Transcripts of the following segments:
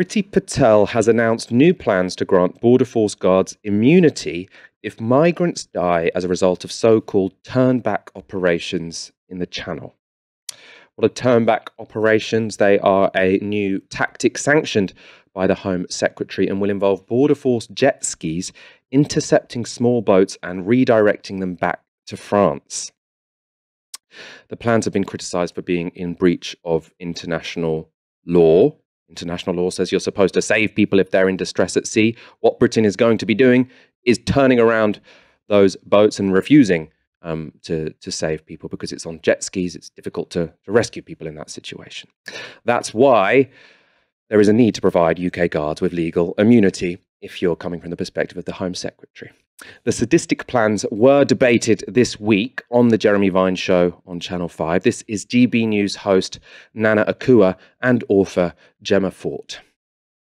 Priti Patel has announced new plans to grant border force guards immunity if migrants die as a result of so called turnback operations in the Channel. What are turnback operations? They are a new tactic sanctioned by the Home Secretary and will involve border force jet skis intercepting small boats and redirecting them back to France. The plans have been criticised for being in breach of international law International law says you're supposed to save people if they're in distress at sea. What Britain is going to be doing is turning around those boats and refusing um, to, to save people because it's on jet skis. It's difficult to, to rescue people in that situation. That's why there is a need to provide UK guards with legal immunity if you're coming from the perspective of the Home Secretary. The sadistic plans were debated this week on The Jeremy Vine Show on Channel 5. This is GB News host Nana Akua and author Gemma Fort.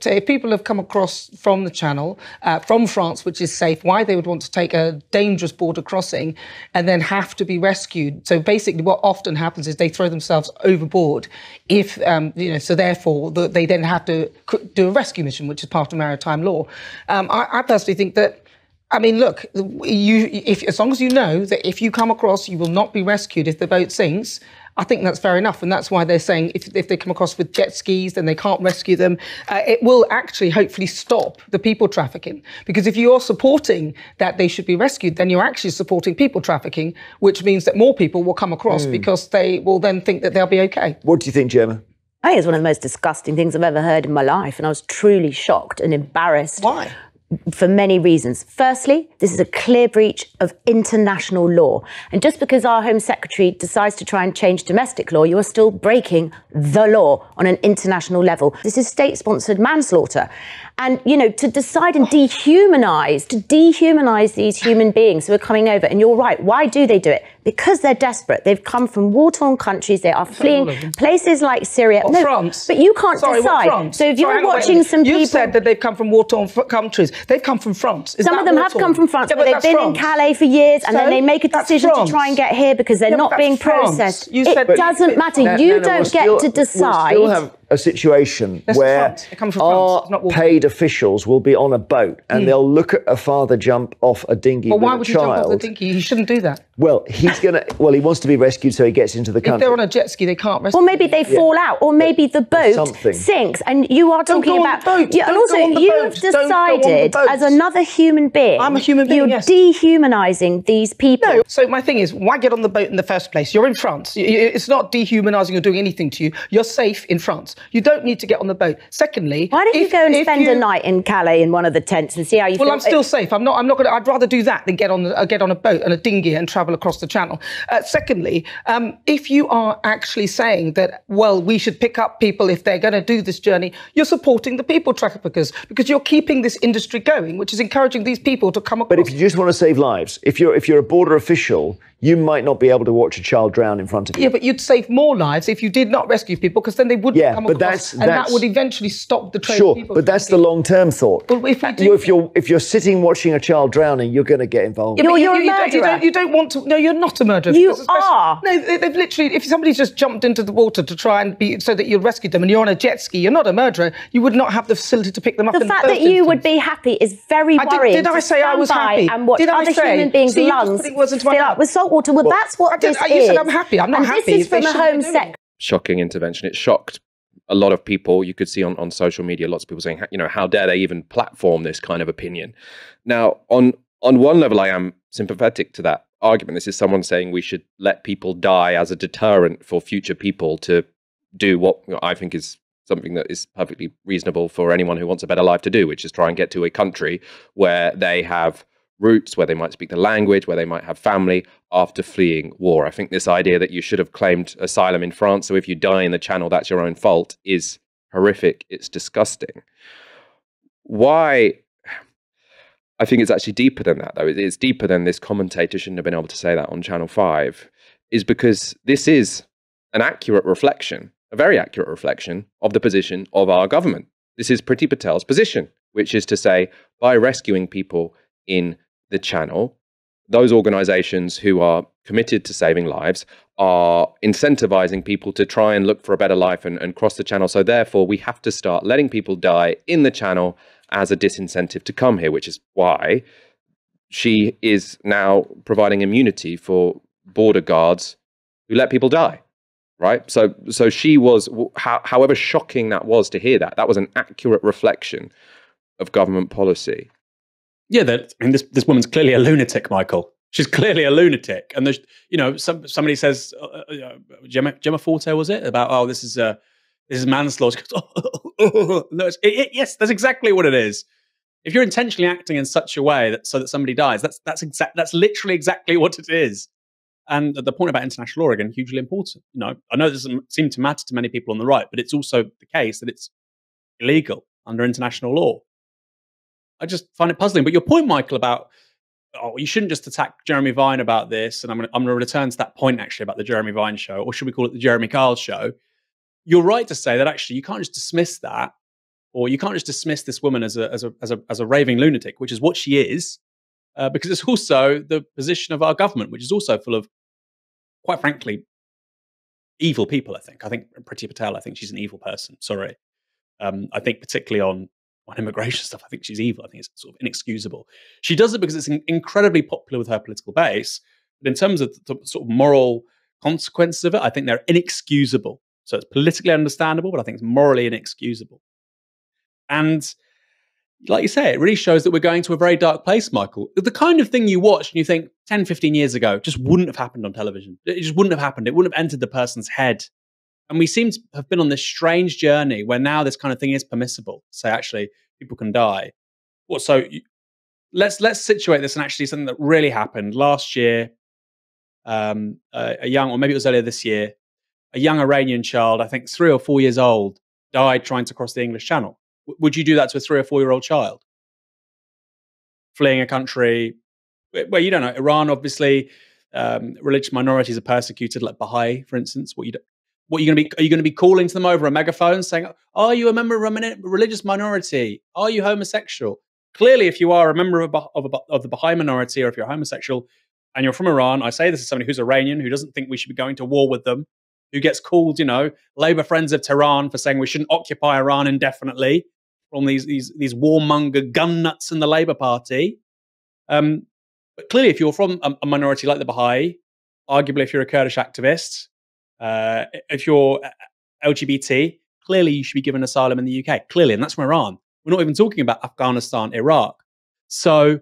So if people have come across from the channel, uh, from France, which is safe, why they would want to take a dangerous border crossing and then have to be rescued. So basically, what often happens is they throw themselves overboard. If um, you know, so therefore the, they then have to do a rescue mission, which is part of maritime law. Um, I, I personally think that I mean, look, you if as long as you know that if you come across, you will not be rescued if the boat sinks. I think that's fair enough, and that's why they're saying if, if they come across with jet skis, then they can't rescue them. Uh, it will actually hopefully stop the people trafficking because if you are supporting that they should be rescued, then you're actually supporting people trafficking, which means that more people will come across mm. because they will then think that they'll be okay. What do you think, Gemma? I think it's one of the most disgusting things I've ever heard in my life, and I was truly shocked and embarrassed. Why? for many reasons. Firstly, this is a clear breach of international law. And just because our Home Secretary decides to try and change domestic law, you are still breaking the law on an international level. This is state sponsored manslaughter. And, you know, to decide and dehumanize, to dehumanize these human beings who are coming over, and you're right, why do they do it? because they're desperate. They've come from war-torn countries. They are fleeing places like Syria. Or no, France. But you can't Sorry, decide. so if you're Sorry, watching some you people... You said that they've come from war-torn countries. They've come from France. Is some of them have come from France, yeah, but, but they've been France. in Calais for years, so, and then they make a decision to try and get here because they're yeah, not being France. processed. You it doesn't matter. you don't get to decide a situation where our paid officials will be on a boat and mm. they'll look at a father jump off a dinghy. Well, why would you jump off the dinghy? He shouldn't do that. Well, he's gonna. Well, he wants to be rescued, so he gets into the country. If they're on a jet ski, they can't rescue. Or maybe they fall out, or maybe the boat sinks, and you are talking about. Boat. Yeah, and also, you've boat. decided as another human being. I'm a human being. You're yes. dehumanising these people. No. So my thing is, why get on the boat in the first place? You're in France. It's not dehumanising or doing anything to you. You're safe in France. You don't need to get on the boat. Secondly, why don't if, you go and spend you... a night in Calais in one of the tents and see how you? Well, feel? I'm still safe. I'm not. I'm not going. to... I'd rather do that than get on the, uh, get on a boat and a dinghy and travel across the Channel. Uh, secondly, um, if you are actually saying that, well, we should pick up people if they're going to do this journey, you're supporting the people traffickers because you're keeping this industry going, which is encouraging these people to come across. But if you just want to save lives, if you're if you're a border official you might not be able to watch a child drown in front of you. Yeah, but you'd save more lives if you did not rescue people because then they wouldn't yeah, come but across that's, and that's, that would eventually stop the trade sure, but that's the long-term thought. But if, you do, you, if, you're, if you're sitting watching a child drowning, you're going to get involved. Yeah, you're, you're you, a murderer. You don't, you don't, want to... No, you're not a murderer. You are. No, they, have literally... If somebody's just jumped into the water to try and be... so that you rescued them and you're on a jet ski, you're not a murderer. You would not have the facility to pick them up The fact the that you instance. would be happy is very worrying. I did, did I say I was happy? And watch did other human beings' lungs fill up with salt water. Well, well that's what this you is. said I'm happy. I'm not and happy. This is from a home sec. Shocking intervention. It shocked a lot of people. You could see on, on social media, lots of people saying, you know, how dare they even platform this kind of opinion? Now, on on one level, I am sympathetic to that argument. This is someone saying we should let people die as a deterrent for future people to do what you know, I think is something that is perfectly reasonable for anyone who wants a better life to do, which is try and get to a country where they have roots, where they might speak the language, where they might have family after fleeing war. I think this idea that you should have claimed asylum in France, so if you die in the channel, that's your own fault, is horrific. It's disgusting. Why? I think it's actually deeper than that, though. It's deeper than this commentator shouldn't have been able to say that on Channel 5, is because this is an accurate reflection, a very accurate reflection of the position of our government. This is Priti Patel's position, which is to say, by rescuing people in the channel, those organizations who are committed to saving lives are incentivizing people to try and look for a better life and, and, cross the channel. So, therefore, we have to start letting people die in the channel as a disincentive to come here, which is why she is now providing immunity for border guards who let people die. Right. So, so she was, however shocking that was to hear that, that was an accurate reflection of government policy yeah, that I mean, this this woman's clearly a lunatic, Michael. She's clearly a lunatic, and there's you know some somebody says uh, uh, uh Gemma Gemma Forte was it about oh this is uh, this is manslaughter. Goes, oh, oh, no, it, it, yes, that's exactly what it is. If you're intentionally acting in such a way that so that somebody dies, that's that's exact that's literally exactly what it is. And the point about international law again, hugely important. You know, I know this doesn't seem to matter to many people on the right, but it's also the case that it's illegal under international law. I just find it puzzling. But your point, Michael, about oh, you shouldn't just attack Jeremy Vine about this, and I'm going to return to that point actually about the Jeremy Vine show, or should we call it the Jeremy Kyle show? You're right to say that actually you can't just dismiss that, or you can't just dismiss this woman as a as a as a, as a raving lunatic, which is what she is, uh, because it's also the position of our government, which is also full of, quite frankly, evil people. I think I think Priti Patel. I think she's an evil person. Sorry, um, I think particularly on on immigration stuff. I think she's evil. I think it's sort of inexcusable. She does it because it's incredibly popular with her political base. But in terms of the sort of moral consequences of it, I think they're inexcusable. So it's politically understandable, but I think it's morally inexcusable. And like you say, it really shows that we're going to a very dark place, Michael. The kind of thing you watch and you think 10, 15 years ago just wouldn't have happened on television. It just wouldn't have happened. It wouldn't have entered the person's head and we seem to have been on this strange journey where now this kind of thing is permissible. So actually, people can die. Well, so let's let's situate this and actually something that really happened last year. Um, a, a young, or maybe it was earlier this year, a young Iranian child, I think three or four years old, died trying to cross the English Channel. W- would you do that to a three or four year old child? Fleeing a country where you don't know, Iran, obviously, um, religious minorities are persecuted, like Baha'i, for instance. What you what are you going to be? Are you going to be calling to them over a megaphone saying, "Are you a member of a religious minority? Are you homosexual?" Clearly, if you are a member of, a, of, a, of the Baha'i minority, or if you're homosexual and you're from Iran, I say this as somebody who's Iranian who doesn't think we should be going to war with them, who gets called, you know, Labour friends of Tehran for saying we shouldn't occupy Iran indefinitely from these these these warmonger gun nuts in the Labour Party. Um, but clearly, if you're from a, a minority like the Baha'i, arguably if you're a Kurdish activist, uh, if you're uh, LGBT, clearly you should be given asylum in the UK. Clearly, and that's from Iran. We're not even talking about Afghanistan, Iraq. So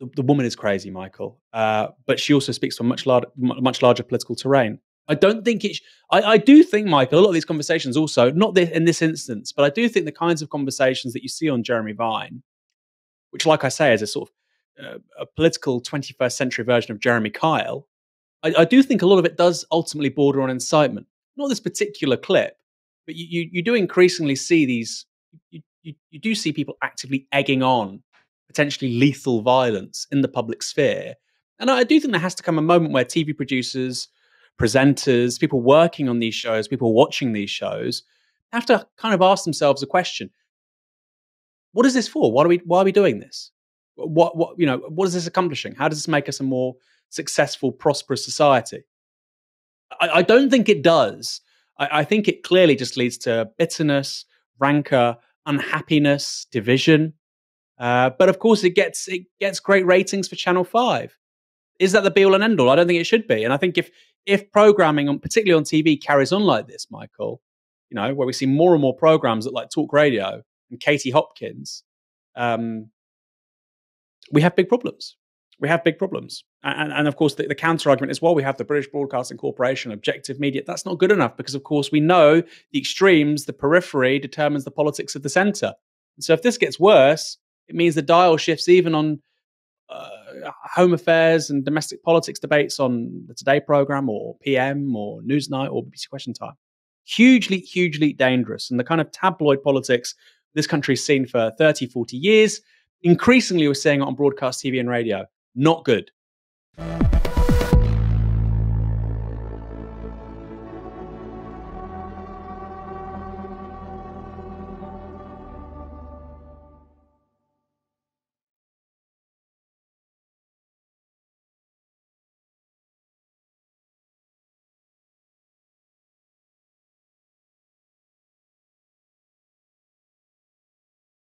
the, the woman is crazy, Michael. Uh, but she also speaks from much larger, much larger political terrain. I don't think it's. I, I, do think, Michael, a lot of these conversations also, not this, in this instance, but I do think the kinds of conversations that you see on Jeremy Vine, which, like I say, is a sort of uh, a political 21st century version of Jeremy Kyle, I, I, do think a lot of it does ultimately border on incitement. Not this particular clip, but you, you, you do increasingly see these, you, you, you do see people actively egging on potentially lethal violence in the public sphere. And I, I do think there has to come a moment where TV producers, presenters, people working on these shows, people watching these shows, have to kind of ask themselves a question: What is this for? Why are we why are we doing this? What what you know? What is this accomplishing? How does this make us a more successful, prosperous society. I, I don't think it does. I, I think it clearly just leads to bitterness, rancor, unhappiness, division. Uh, but of course, it gets it gets great ratings for Channel Five. Is that the be all and end all? I don't think it should be. And I think if if programming, on, particularly on TV, carries on like this, Michael, you know, where we see more and more programs that like Talk Radio and Katie Hopkins, um, we have big problems we have big problems. And, and of course, the, the counter argument is well, we have the British Broadcasting Corporation, objective media. That's not good enough because, of course, we know the extremes, the periphery determines the politics of the center. so if this gets worse, it means the dial shifts even on uh, home affairs and domestic politics debates on the Today program or PM or Newsnight or BBC Question Time. Hugely, hugely dangerous. And the kind of tabloid politics this country's seen for 30, 40 years, increasingly we're seeing it on broadcast TV and radio. Not good.